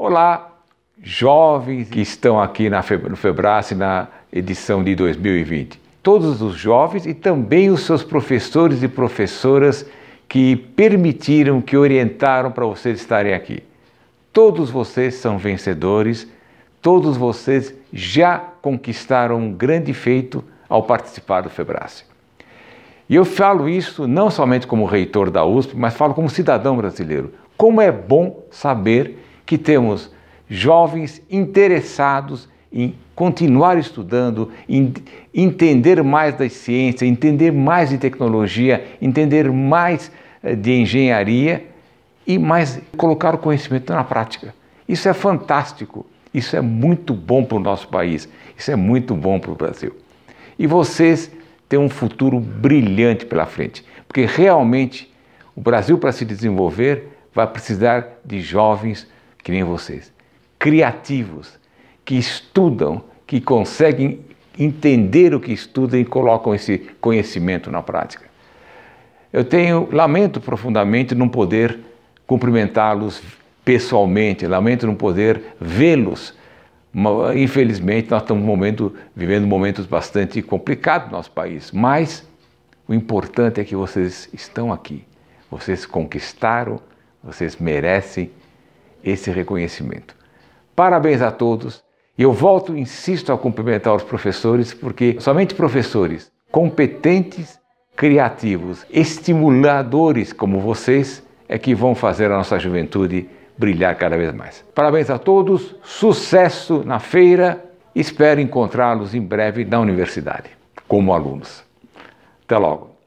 Olá, jovens que estão aqui na no Febrace na edição de 2020. Todos os jovens e também os seus professores e professoras que permitiram, que orientaram para vocês estarem aqui. Todos vocês são vencedores, todos vocês já conquistaram um grande feito ao participar do Febrace. E eu falo isso não somente como reitor da USP, mas falo como cidadão brasileiro. Como é bom saber que temos jovens interessados em continuar estudando, em entender mais da ciência, entender mais de tecnologia, entender mais eh, de engenharia e mais colocar o conhecimento na prática. Isso é fantástico, isso é muito bom para o nosso país, isso é muito bom para o Brasil. E vocês têm um futuro brilhante pela frente, porque realmente o Brasil, para se desenvolver, vai precisar de jovens que nem vocês, criativos, que estudam, que conseguem entender o que estudam e colocam esse conhecimento na prática. Eu tenho, lamento profundamente não poder cumprimentá-los pessoalmente, lamento não poder vê-los. Infelizmente, nós estamos momento, vivendo momentos bastante complicados no nosso país, mas o importante é que vocês estão aqui, vocês conquistaram, vocês merecem esse reconhecimento. Parabéns a todos. E eu volto, insisto, a cumprimentar os professores, porque somente professores competentes, criativos, estimuladores como vocês é que vão fazer a nossa juventude brilhar cada vez mais. Parabéns a todos, sucesso na feira. Espero encontrá-los em breve na universidade, como alunos. Até logo.